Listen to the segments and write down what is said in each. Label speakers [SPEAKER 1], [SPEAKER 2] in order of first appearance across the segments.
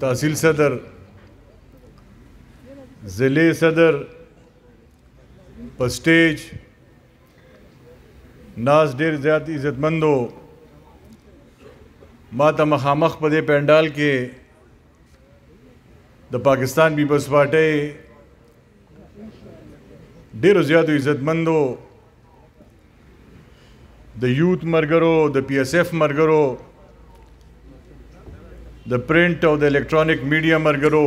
[SPEAKER 1] تحصیل صدر ضلع صدر په سټیج ناز ډیر زیات عزتمندو ما ته مخامخ په دې پینډال کې د پاکستان پیپلز پارټۍ ډیرو زیاتو عزتمندو د یوت مرګرو د پی اس اف مرګرو د پرنٹ او د الکترونیک میډیا مرګرو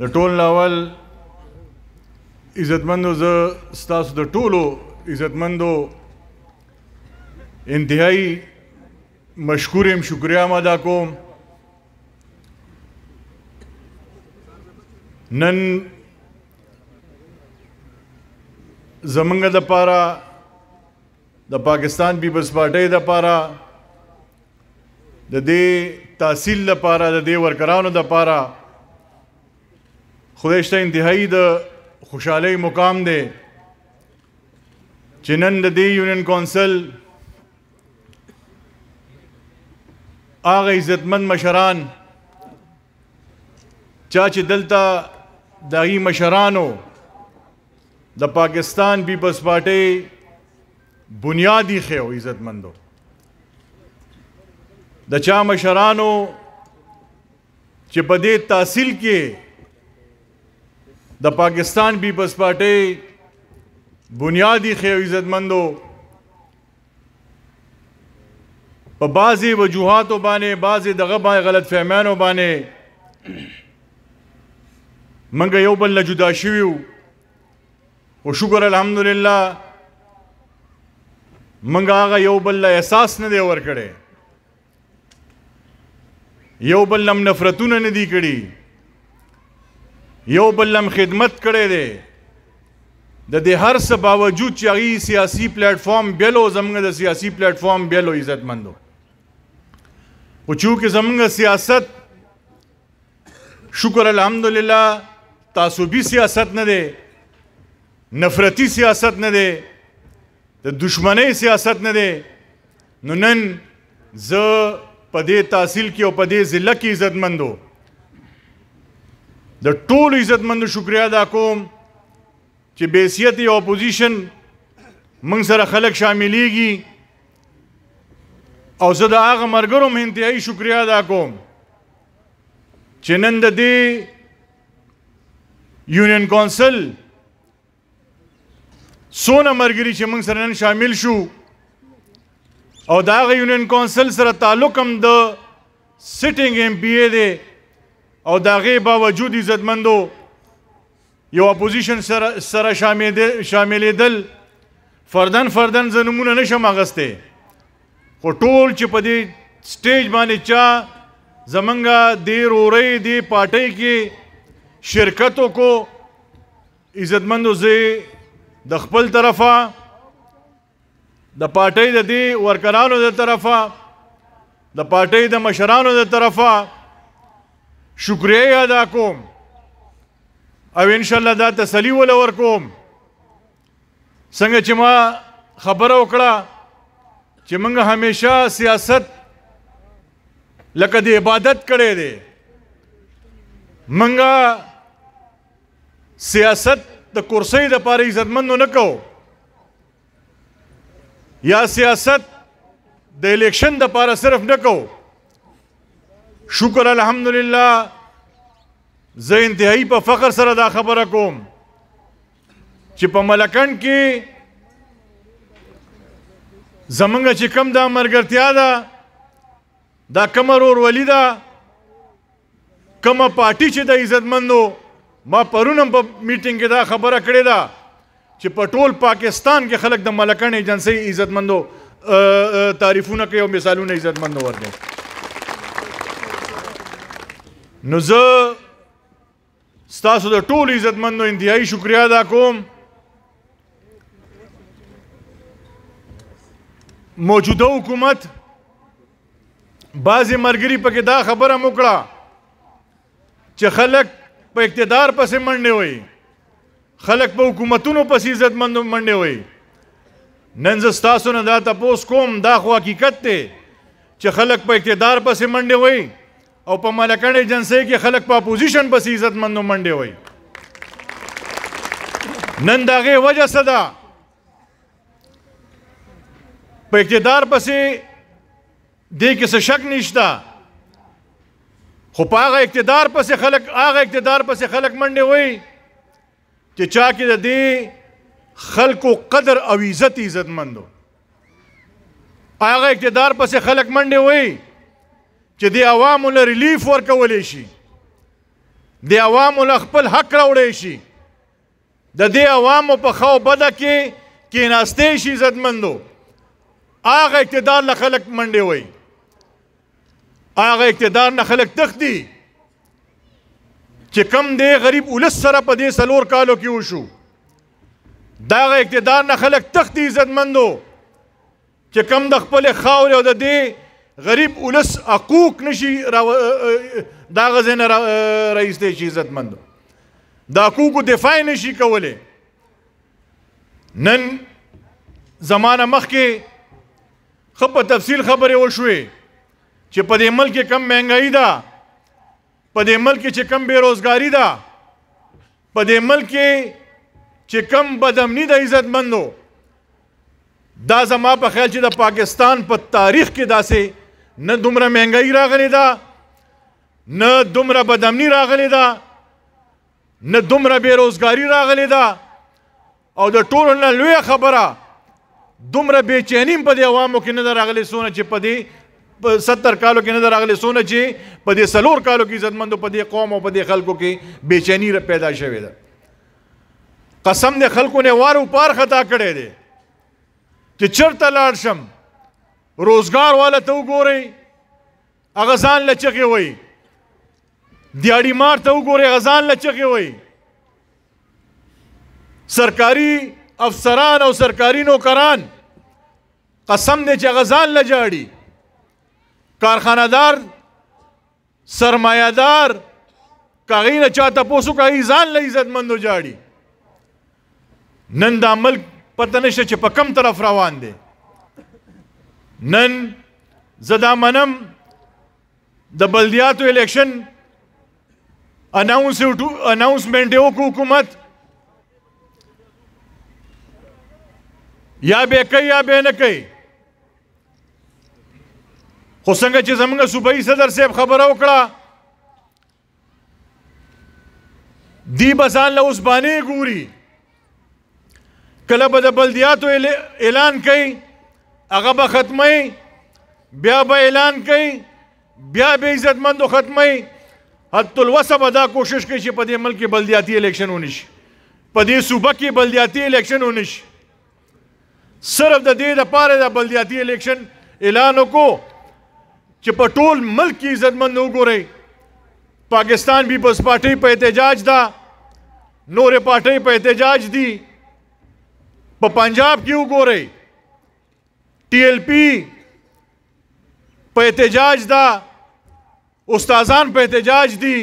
[SPEAKER 1] د ټول ناول عزتمندو زه ستاسو د ټولو عزتمندو انتهایی مشکورم شکریا ادا کوم نن زمنګ د پاره د پاکستان پیپلز پارټي د پاره د دې تحصیل لپاره د دې ورکرانو لپاره خدای شته انتهایی د خوشحالی مقام دی چې نن د دې یونین کونسل هغه عزتمن مشران چا چې دلته د هغې مشرانو د پاکستان پیپلس پارټۍ بنیادی خیو عزتمندو د چا مشرانو چې په دې تحصیل کې د پاکستان پیپلز پارټي بنیادی خیو عزتمندو په بعضي وجوهاتو باندې بعضي دغه باندې غلط فهمانو باندې منګه یو بل نه جدا شویو او شکر الحمدلله منګه هغه یو بل احساس نه دی ور کړی یو بل لم نفرتونه نه دی کړي یو بل لم خدمت کړي دي د دې هر څه باوجود چې هغه سیاسي پلیټ فارم بیلو زمونږ د سیاسي پلیټ فارم بیلو عزت مندو خو چونکې زمونږ سیاست شکر الحمدلله تعصبي سیاست نه دی نفرتی سیاست نه دی د دشمنی سیاست نه دی نو نن زه په دې تحصیل کې او په دې ضلع کې عزتمندو د ټولو عزتمندو شکریا ادا کوم چې بیسیت او اپوزیشن موږ سره خلک شاملېږي او زه د هغه مرګرو هم انتهایی شکریا ادا کوم چې نن د دې یونین کونسل څونه مرګري چې موږ سره نن شامل شو او دا یونین کونسل سره تعلق هم د سټینګ ایم پی ای دی او دا غي باوجود عزتمندو یو اپوزیشن سره سره شامل شاملې دل فردن فردن زنمونه نشم اغسته خو ټول چې په دې سټیج باندې چا زمنګا دی روري دی پټې کې شرکتو کو عزتمندو زه د خپل طرفه د پارټۍ د دې ورکرانو د طرفه د پارټۍ د مشرانو د طرفه شکریه ادا کوم او ان شاء الله دا تسلی ول ورکوم څنګه چې ما خبره وکړه چې موږ همیشه سیاست لکه د عبادت کړي دي موږ سیاست د کرسۍ د پاره عزتمندو نه کوو یا سیاست د الیکشن د پاره صرف نه کو شکر الحمدلله زه انتهایی په فخر سره دا خبره کوم چې په ملکن کې زمونږ چې کم دا مرګرتیا ده دا کم ورورولي ده کمه پارټي چې د عزتمندو ما پرونم په میټینګ کې دا خبره کړې ده چې په ټول پاکستان کې خلک د ملکن ایجنسی عزتمندو تعریفونه کوي او مثالونه عزتمندو ورکوي نو زه ستاسو د ټول عزتمندو انتهایی شکریا ادا کوم موجوده حکومت بعضې مرګري پکې دا خبره مکړه چې خلک په اقتدار پسې منډې وي خلک په حکومتونو پسې عزتمند منډې وي نن زه ستاسو نه دا تپوس کوم دا خو حقیقت دی چې خلک په اقتدار پسې منډې وي او په ملکنډې جنسۍ کې خلک په اپوزیشن پسې عزتمندو منډې وي نن د هغې وجه څه ده په اقتدار پسې دې کې څه شک نشته خو په هغه اقتدار پسې خلک هغه اقتدار پسې خلک منډې وي چې چا کې د دې خلکو قدر او عزت عزتمندو هغه اقتدار پسې خلک منډې وي چې د عوامو له ریلیف ورکولی شي د عوامو له خپل حق راوړی شي د دې عوامو په ښه او بده کې کېناستی شي عزتمندو هغه اقتدار له خلک منډې وي هغه اقتدار نه خلک تښتي چې کم دی غریب ولس سره په دې سلور کالو کې وشو داغه اقتدار نه خلک تختی عزتمندو چې کم د خپل خاور او د دې غریب ولس حقوق نشي داغه زین رئیس دی چې عزتمندو د حقوقو دفاع نشي کولی نن زمانه مخکې خپ په تفصیل خبرې وشوې چې په دې ملک کې کم مهنګایي ده په دې ملک چې کم بیروزګاری ده په دې ملک چې کم بدامنی د عزت مندو دا زما په خیال چې د پاکستان په پا تاریخ کې داسې نه دومره مهنګای راغلی دا نه دومره بدامنی راغلی دا نه دومره بیروزګاری راغلی دا او د ټولو نه لویه خبره دومره بېچینیم په دې عوامو کې نه ده راغلی څونه چې په دې 70 کالو کې نظر اغلی سونه چې په دې سلور کالو کې عزتمندو په دې قوم او په دې خلکو کې بیچینی پیدا شوې ده قسم دې خلکو نه وارو پار خطا کړي دي چې چرته لاړ شم روزګار والا ته وګوري هغه ځان لچغي وي دیاړی مار ته وګوري هغه ځان لچغي وي سرکاری افسران او سرکاری نوکران قسم دې چې غزان لجاړي کارخانه‌دار سرمایدار کاغی نه چاته پوسو کاغی ځان له عزت مندو جاړي نن دا ملک پته نشته چې په کم طرف روان دی نن زدا منم د بلدیاتو الیکشن اناونس اناونسمنٹ یو حکومت یا به کوي یا به نه کوي خو څنګه چې زمونږ صوبایي صدر صاحب خبره وکړه دی بزان له اوس باندې ګوري کله به د بلدیاتو اعلان کوي هغه به ختمي بیا به اعلان کوي بیا به عزت مندو ختمي حتی الوسه به دا کوشش کوي چې په دې ملک کې بلدیاتي الیکشن ونی شي په دې صوبه کې بلدیاتي الیکشن ونی شي صرف د دې لپاره د بلدیاتي الیکشن اعلان وکړو چې په ټول ملک کې عزتمند وګورئ پاکستان پیپلز پارټۍ په احتجاج ده نورې پارټۍ په احتجاج دي په پنجاب کې وګورئ ٹی ایل پی په احتجاج ده استادان په احتجاج دي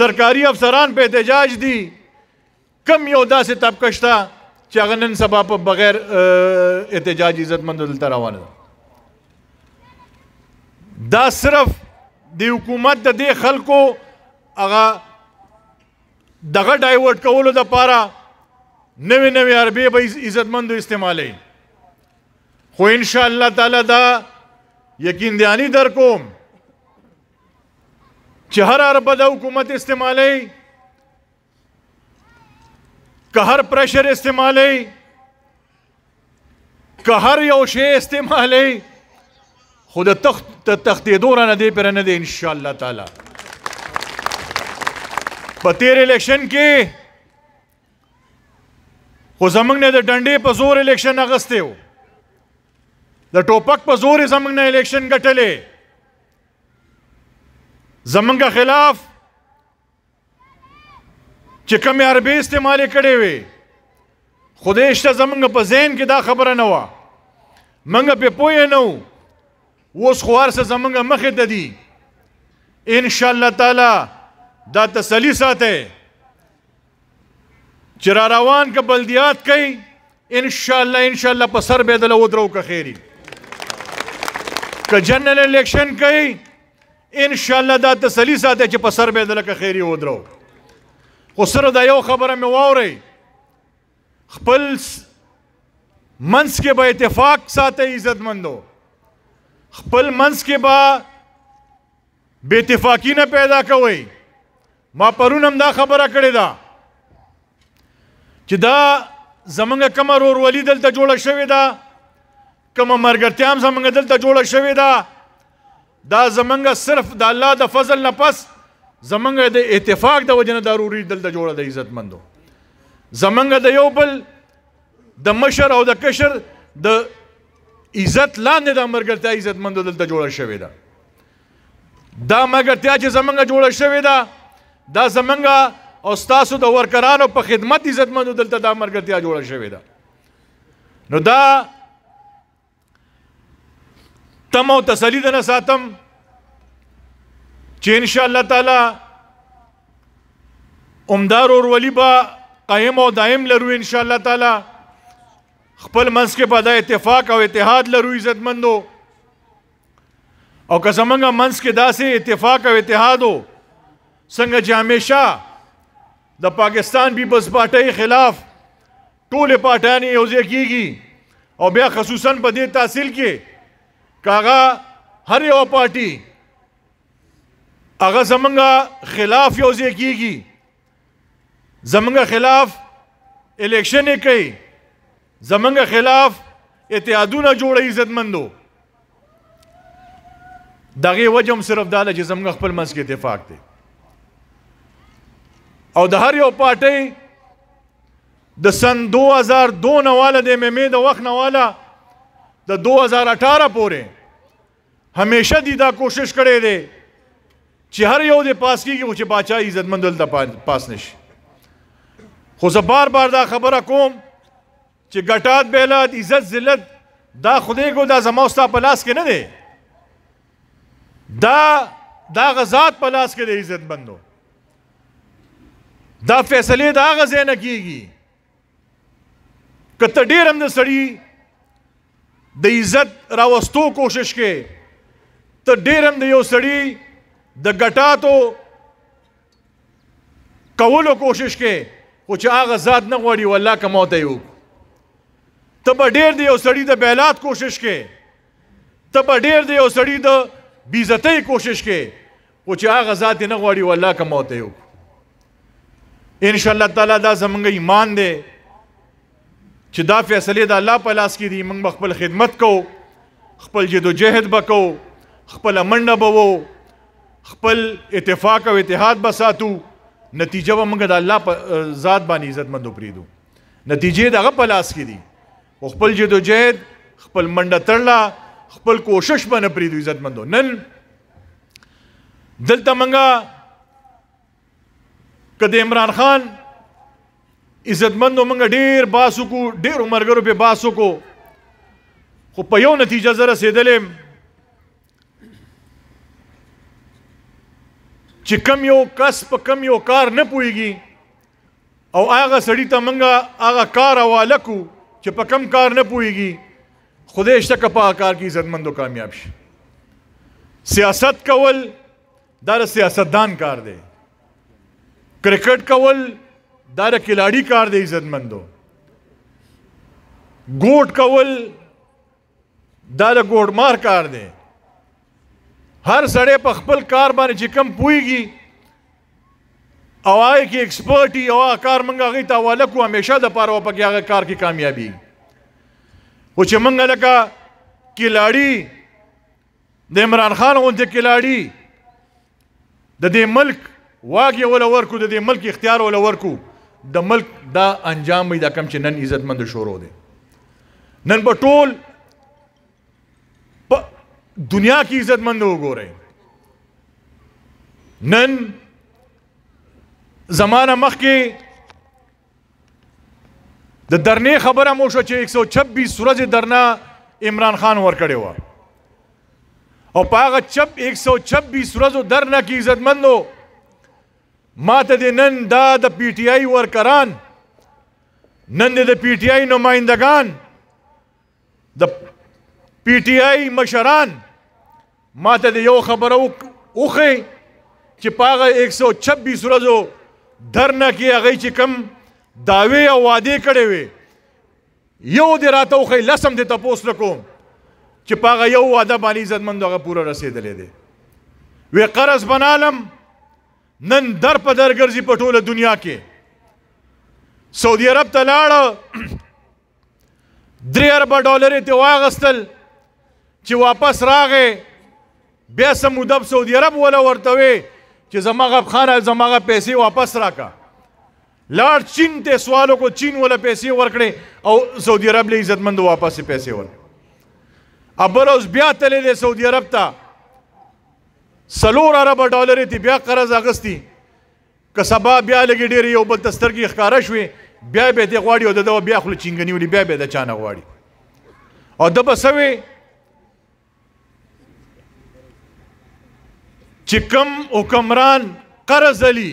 [SPEAKER 1] سرکاري افسران په احتجاج دي کم یو داسې طبقه شته چې هغه نن سبا په بغیر احتجاج عزتمند دلته روانه ده دا صرف د حکومت د دې خلکو هغه دغه ډایورټ کولو د پاره نوې نوې عربي به عزتمندو استعمالي خو ان شاء الله تعالی دا یقین دیانی در کوم چې هر عربه د حکومت استعمالي که هر پریشر استعمالي که هر یو شی استعمالي خود تخت ته تختیدو را نه دی پر نه دی ان شاء الله تعالی په تیر الیکشن کې خو زمنګ نه د ډنډې په زور الیکشن اغسته و د ټوپک په زور زمنګ نه الیکشن ګټلې زمنګ خلاف چې کمی عربي استعمال کړي وي خدای شته زمنګ په ذهن کې دا خبره نه و منګ په پوهه نه وو اوس خو ارسه زمونږه مخې ته دي ان شاء الله تعالی دا تسلی ساته چر روان ک بلديات کوي ان شاء الله ان شاء الله په سر بدل و درو که خیری ک جنرال الیکشن کوي ان شاء الله دا تسلی ساته چې په سر بدل که خیری و درو خو سره دا یو خبره مې واوري خپل منس کې به اتفاق ساته عزت مندو خپل منس کې به بې اتفاقی نه پیدا کوي ما پرون هم دا خبره کړې ده چې دا زمونږ کومه ورورولي دلته جوړه شوې ده کومه مرګرتیا هم زمونږ دلته جوړه شوې ده دا زمونږ صرف د الله د فضل نه پس زمونږ د اتفاق د وجنه ضروري دلته جوړه د عزت مندو زمونږ د یو بل د مشر او د کشر د عزت لاندې د مرګرتیا عزت مند دلته جوړه شوې ده دا مرګرتیا چې زمونږه جوړه شوې ده دا زمونږه او ستاسو د ورکرانو په خدمت عزت مند دلته دا مرګرتیا جوړه شوې ده نو دا تم او تسلی دنه ساتم چې ان شاء الله تعالی عمدار اور ولی با قائم او دائم لرو ان شاء الله تعالی خپل منس کې په دا اتفاق او اتحاد لرو عزتمندو او که زمونږه منس کې داسې اتفاق او اتحاد وو څنګه چې همیشه د پاکستان پیپلز پارټۍ خلاف ټولې پارټیانې یوځای کیږي او بیا خصوصا په دې تحصیل کې کاغه هر یو پارټي هغه زمونږه خلاف یوځای کیږي زمونږه خلاف الیکشن یې کوي زمنګ خلاف اتحادونه جوړي عزتمندو دغه وجم صرف داله چې زمنګ خپل منځ کې اتفاق دی او د هر یو پارټي د سن 2002 نواله د میمه د وخت نواله د 2018 پورې همیشه دی دا کوشش کړې دی چې هر یو د پاس کې چې بچا عزتمندل د پاس نشي خو زه بار بار دا خبره کوم چې ګټات بیلات عزت ذلت دا خدای کو دا زما ستا په لاس کې نه دی دا دا غزاد په لاس کې دی عزت بندو دا فیصله دا غزې نه کیږي کته ډیر هم سړی د عزت راوستو کوشش کې ته ډیر هم د یو سړی د ګټاتو کولو کوشش کې خو چې هغه ذات نه غوړي والله که موته یو ته به ډیر دی یو سړی د بیلات کوشش کې ته به ډیر دی یو سړی د بیزتۍ کوشش کې خو چې هغه ذات نه غواړي والله که موت یو ان شاء الله تعالی دا زمونږ ایمان دی چې دا فیصله د الله په لاس کې دی موږ خپل خدمت کو خپل جدوجہد وکړو خپل منډه بوو خپل اتفاق او اتحاد بساتو نتیجه به موږ د الله په ذات باندې عزت مند پریدو نتیجې دغه په لاس کې دی خپل جدوجہد خپل منډه تړله خپل کوشش باندې پریدو عزت مندو نن دلته منګه کده عمران خان عزت مندو منګه ډیر باسو کو ډیر عمرګرو په باسو کو خو په یو نتیجه زره سیدلم چې کم یو کس په کم یو کار نه پويږي او هغه سړی ته منګه هغه کار حواله کو چې په کم کار نه پويږي خدای شته که په کار کې عزتمندو کامیاب شي سیاست کول دا د سیاستدان کار دی کرکټ کول دا د کلاړي کار دی عزتمندو ګوټ کول دا د ګوډمار کار دی هر سړی په خپل کار باندې چې کم پويږي او هغه کې ایکسپرټي او هغه کار مونږ هغه ته حواله کوو همیشه د پاره او پکې هغه کار کې کامیابی خو چې مونږ لکه کلاړي د عمران خان غونډه کلاړي د دې ملک واګي ولا ورکو د دې ملک اختیار ولا ورکو د ملک دا انجام دا کم چې نن عزت مند شورو دي نن په ټول په دنیا کې عزت مند وګورئ نن زمانه مخکې د درنې خبره مو شو چې 126 ورځې درنه عمران خان ورکړې و او په هغه 126 ورځو درنه کې عزتمندو ما ته د نن دا د پی ټی آی ورکران نن د پی ټی آی نمائندگان د پی ټی آی مشران ما ته یو خبره وخی چې په هغه 126 ورځو درنه کې هغه چې کم داوی او وعده کړي وي یو دې راته خو لسم دې تاسو نکوم چې پاغه یو وعده باندې عزتمند هغه پوره رسیدلې دي وی قرض بنالم نن در په در ګرځي په ټوله دنیا کې سعودي عرب ته لاړ درې اربه ډالر ته واغستل چې واپس راغې بیا سمودب سعودي عرب ولا ورتوي چې زمغه خانه زمغه پیسې واپس راکا لار چین ته سوالو کو چین ولا پیسې ورکړي او سعودي عرب له عزتمند واپس پیسې ور ابر اوس بیا تللی دی سعودي عرب ته سلور عرب ډالر دی بیا قرض اغستی که سبا بیا لګي ډیر یو بل تسترګي ښکارا شوې بیا به دې غواړي او د بیا خل چینګنی ولي بیا به د چانه غواړي او د بسوي چې کم حکمران قرض علی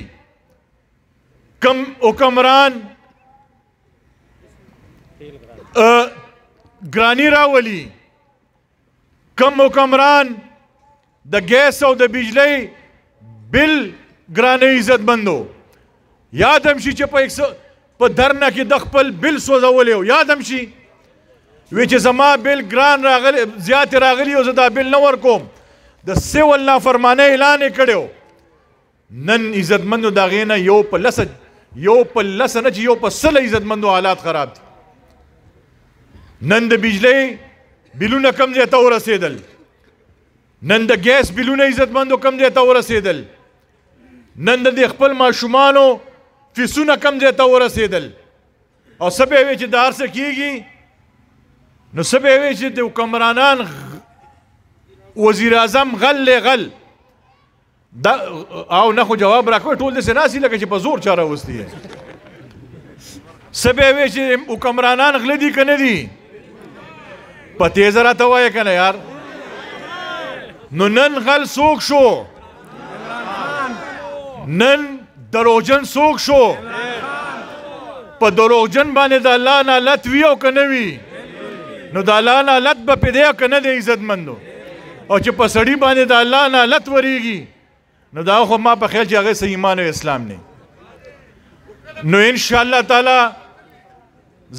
[SPEAKER 1] کم حکمران گرانی راولی کم حکمران د ګیس او د بجلی بل ګرانه عزت بندو یادم شي چې په 100 په درنه کې د خپل بل سوځولې او یادم شي وی چې زما بل ګران راغلی زیات راغلی او زه دا بل نه ورکوم د سیول نافرمانه اعلان کړو نن عزتمندو دا غینه یو په لس یو په لس نه یو په سل عزتمندو حالات خراب دي نن د بجلی بلونه کم ځای ته ورسېدل نن د ګیس بلونه عزتمندو کم ځای ته ورسېدل نن د خپل ماشومانو فیسونه کم ځای ته ورسېدل او سبه وی چې دار څه کیږي نو سبه وی چې د حکمرانان وزیر اعظم غل غل دا او نه خو جواب راکوي ټول دې سناسي لکه چې په زور چاره وستي سبه وی چې حکمرانان غل دي کنه دي پته زرا ته وای کنه یار نو نن غل سوق شو نن دروژن سوق شو په دروژن باندې د الله نه لټ ویو کنه وی نو د الله نه لټ به پیدا کنه دي عزت مندو او چې په سړی باندې د الله نه لت وریږي نو دا خو ما په خیال چې هغه سه ایمان او اسلام نه نو ان شاء الله تعالی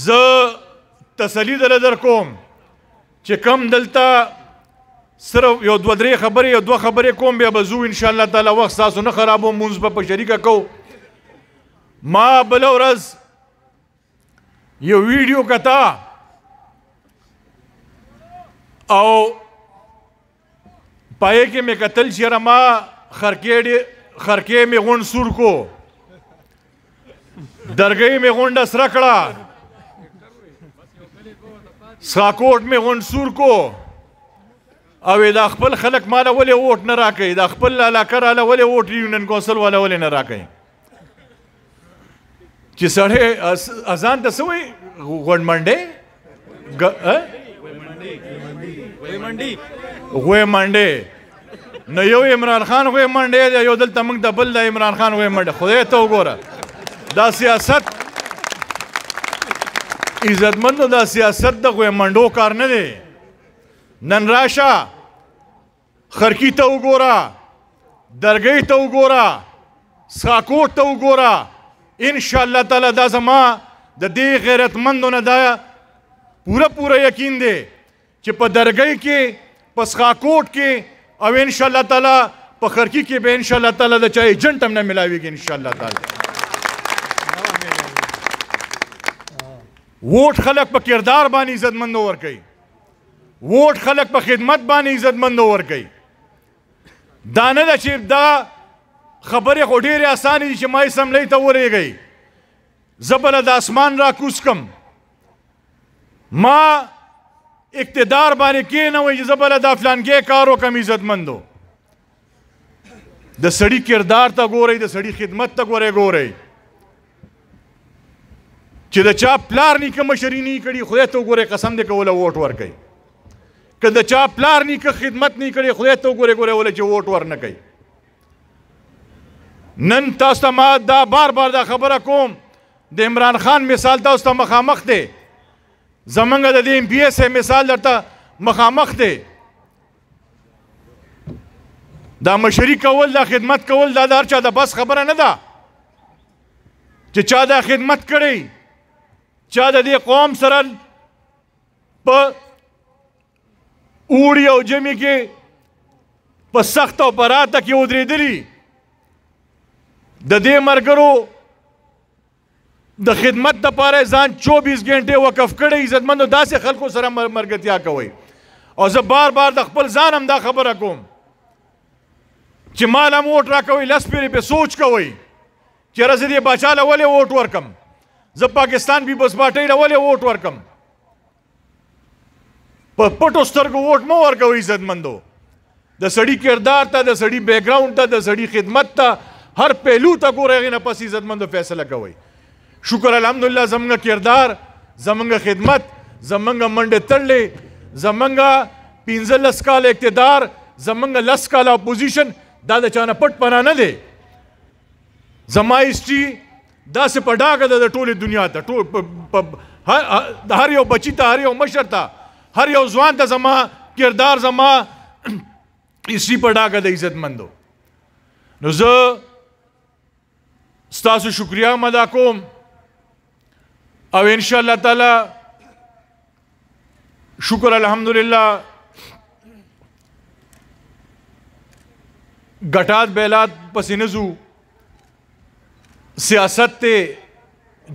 [SPEAKER 1] زه تسلی دل در کوم چې کم دلته صرف یو دو درې خبرې یو دو خبرې کوم بیا به زو ان شاء الله تعالی وخت تاسو نه خرابو مونږ به په شریکه کو ما بل ورځ یو ویډیو کتا او پای کې مې قتل شرما خرکې خرکې مې غون سور کو درګې مې غونډه سره کړه ساکوټ مې غون سور کو او دا خپل خلک مال ولې ووټ نه راکې دا خپل علاقه را ولې ووټ یونین کونسل ولا ولې نه راکې چې سړی اذان ته سوې غونډمنډې غوې منډې نو یو عمران خان غوې منډې دی یو دلته موږ د بل د عمران خان غوې منډې خدای ته وګوره دا سیاست عزتمندو دا سیاست د غوې منډو کار نه دی نن راشه خرکی ته وګوره درګۍ ته وګوره ساکوټ ته وګوره ان شاء الله تعالی دا زما د دې غیرتمندو نه دا پوره پوره یقین دی چې په درګۍ کې په سخاکوټ کې او ان شاء الله تعالی په خرکی کې به ان شاء الله تعالی د چا ایجنټ هم نه ملاويږي ان شاء الله تعالی ووټ خلک په کردار باندې عزتمند ور کوي ووټ خلک په خدمت باندې عزتمند ور کوي دا نه ده چې دا خبرې خو ډېرې اسانې دي چې ما یې سملۍ ته ورېږئ زه به له د اسمان را کوز کم ما اقتدار باندې کېنوي چې زبل دا فلانګې کار وکم عزتمندو د سړی کردار ته ګورئ د سړی خدمت ته ګورئ ګورئ چې د چا پلار نیکه مشري نه کړي خدای ته ګورئ قسم دې کوله ووټ ورکړي که د چا پلار نیکه خدمت نه کړي خدای ته ګورئ ګورئ ولې چې ووټ ور نه کوي نن تاسو ته ما دا بار بار دا خبره کوم د عمران خان مثال تاسو ته مخامخ دی زمنګ د دې ام پی اس مثال درته مخامخ دی دا مشري کول دا خدمت کول دا هر چا د بس خبره نه ده چې چا دا خدمت کړي چا د دې قوم سره په اوړي او جمی کې په سخت او پراته کې ودرېدلی د دې مرګرو د خدمت د پاره ځان 24 غنټه وقف کړي عزتمندو داسې خلکو سره مرګتیا کوي او زه بار بار د خپل ځان هم دا خبره کوم چې مال هم ووټ راکوي لس پیرې په سوچ کوي چې راځي دې بچا لولې ووټ ورکم زه پاکستان پیپلز پارټۍ لولې ووټ ورکم په پټو سترګو ووټ مو ورکوي عزتمندو د سړی کردار ته د سړی بیک گراوند ته د سړی خدمت ته هر پهلو ته ګورې نه پسې عزتمندو فیصله کوي شکر الحمدلله زمونږ کردار زمونږ خدمت زمونږ منډې تړلې زمونږ پنځه لس کاله اقتدار زمونږ لس کاله اپوزیشن دا د چانه پټ پنا نه دی زما هیسټري داسې په ډاګه ده د ټولې دنیا ته ټول د هر یو بچي ته هر یو مشر ته هر یو ځوان ته زما کردار زما هیسټري په ډاګه ده عزتمندو نو زه ستاسو شکریا مدا کوم او ان شاء الله تعالی شکر الحمدلله غټات بیلات پسینزو سیاست ته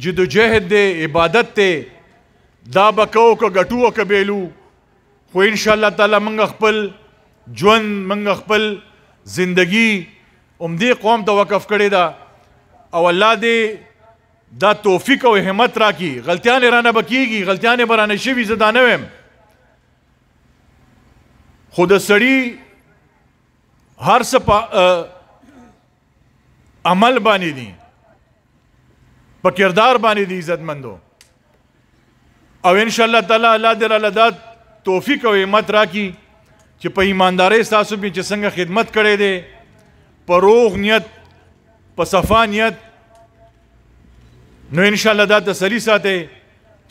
[SPEAKER 1] جدوجہد دی عبادت ته دا بکاو که غټو که بیلو خو ان شاء الله تعالی موږ خپل ژوند موږ خپل زندگی اومدی قوم ته وقف کړی دا او الله دې دا توفیق او همت راکی غلطیان رانه بکیږي غلطیان برانه شوی زدا نه ویم خود سړی هر څه عمل باندې دي په کردار باندې دي عزت مندو او ان شاء الله تعالی الله دې الله دات توفیق او همت راکی چې په ایماندارۍ تاسو به چې څنګه خدمت کړې دي په روغ نیت په صفا نیت نو ان شاء الله دا تسلی ساته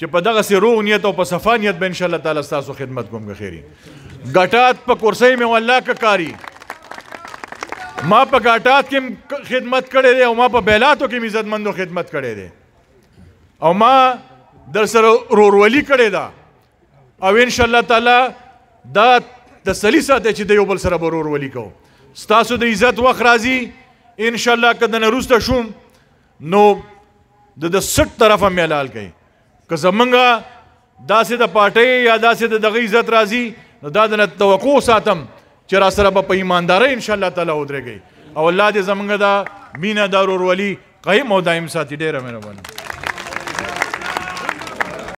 [SPEAKER 1] چې په دغه سي روغ نیت او په صفه نیت به ان شاء الله تعالی تاسو خدمت کوم غخيري غټات په کرسي مې والله ککاری ما په غټات کې خدمت کړې ده او ما په بیلاتو کې عزت مندو خدمت کړې ده او ما در سره رورولي کړې ده او ان شاء الله تعالی دا تسلی ساته چې د یو بل سره برور ولي کو ستاسو د عزت وخت راځي ان شاء الله کدن روسته شوم نو د د سټ طرفه میلال کوي که زمونږه داسې د پارټۍ یا داسې د دغه عزت راځي نو دا د نه توقع ساتم چې را سره به په ایماندارۍ انشاءالله تعالی ودرېږئ او الله دې زمونږ دا مینه دا ورورولي قیم او دایم ساتي ډېره مهربانه